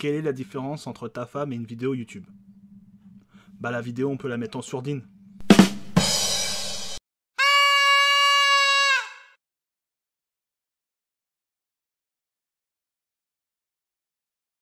quelle est la différence entre ta femme et une vidéo YouTube Bah la vidéo on peut la mettre en sourdine,